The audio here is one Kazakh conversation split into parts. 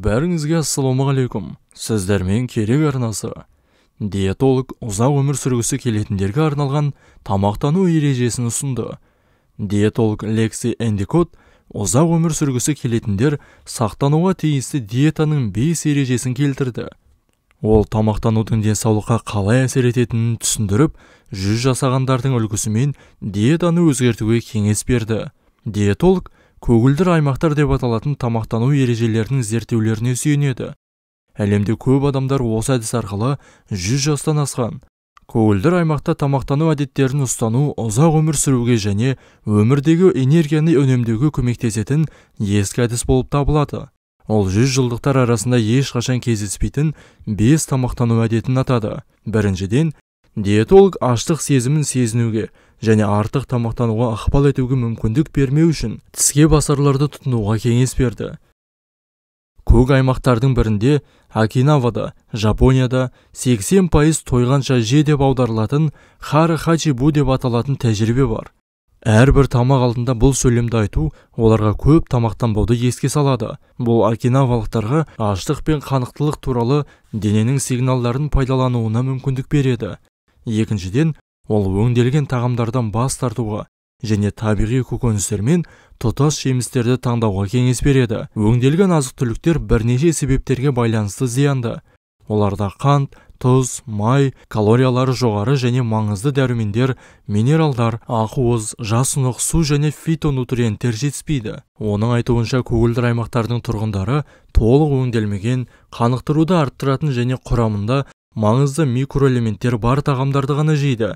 Бәріңізге ассалаумағалейкум. Сіздермен керек арнасы. Диетолог ұзақ өмір сүргісі келетіндерге арналған тамақтану ережесін ұсынды. Диетолог Лекси Эндикот ұзақ өмір сүргісі келетіндер сақтануға тиісті диетаның 5 ережесін келтірді. Ол тамақтанудың денсаулыққа қалай әсер ететінін түсіндіріп, жүз жасағандардың үлгісімен диетаны өзгертуге кеңес берді. Диетолог көгілдір аймақтар деп аталатын тамақтану ережелерінің зерттеулеріне сүйенеді әлемде көп адамдар осы әдіс арқылы 100 жастан асқан көгілдір аймақта тамақтану әдеттерін ұстану ұзақ өмір сүруге және өмірдегі энергияны үнемдеуге көмектесетін ескі әдіс болып табылады ол жүз жылдықтар арасында ешқашан кездеспейтін бес тамақтану әдетін атады біріншіден диетолог аштық сезімін сезінуге және артық тамақтануға ықпал етуге мүмкіндік бермеу үшін тіске басарларды тұтынуға кеңес берді көк аймақтардың бірінде акинавада жапонияда 80% тойғанша же деп аударылатын хары хачибу деп аталатын тәжірибе бар әрбір тамақ алдында бұл сөйлемді айту оларға көп тамақтан тамақтанбауды еске салады бұл окинавалықтарға аштық пен қанықтылық туралы дененің сигналдарын пайдалануына мүмкіндік береді екіншіден ол өңделген тағамдардан бас тартуға және табиғи көкөністер мен тұтас жемістерді таңдауға кеңес береді өңделген азық түліктер бірнеше себептерге байланысты зиянды оларда қант тұз май калориялары жоғары және маңызды дәрумендер минералдар ақуыз жасұнық су және фитонутриенттер жетіспейді оның айтуынша көгілдір аймақтардың тұрғындары толық өңделмеген қанықтыруды арттыратын және құрамында маңызды микроэлементтер бар тағамдарды ғана жейді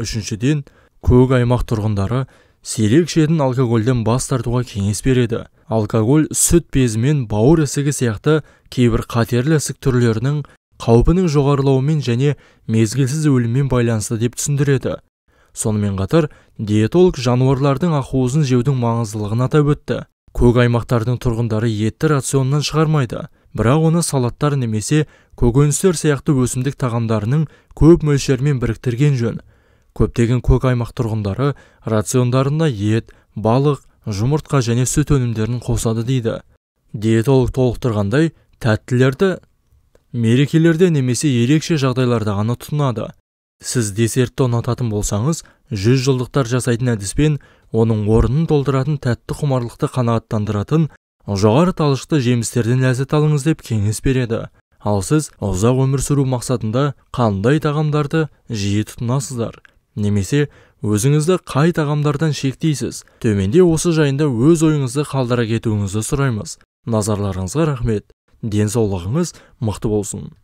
үшіншіден көк аймақ тұрғындары сирек ішетін алкогольден бас тартуға кеңес береді алкоголь сүт безі мен бауыр ісігі сияқты кейбір қатерлі ісік түрлерінің қаупінің жоғарылауымен және мезгілсіз өліммен байланысты деп түсіндіреді сонымен қатар диетолог жануарлардың ақуызын жеудің маңыздылығын атап өтті көк аймақтардың тұрғындары етті рационнан шығармайды бірақ оны салаттар немесе көкөністер сияқты өсімдік тағамдарының көп мөлшермен біріктірген жөн көптеген көк аймақ тұрғындары рациондарында ет балық жұмыртқа және сүт өнімдерін қосады дейді диетолог толықтырғандай тәттілерді мерекелерде немесе ерекше жағдайларда ғана тұтынады сіз десертті ұнататын болсаңыз жүз жылдықтар жасайтын әдіспен оның орнын толтыратын тәтті құмарлықты қанағаттандыратын жоғары талшықты жемістерден ләззат алыңыз деп кеңес береді ал сіз ұзақ өмір сүру мақсатында қандай тағамдарды жиі тұтынасыздар немесе өзіңізді қай тағамдардан шектейсіз төменде осы жайында өз ойыңызды қалдыра кетуіңізді сұраймыз назарларыңызға рахмет денсаулығыңыз мықты болсын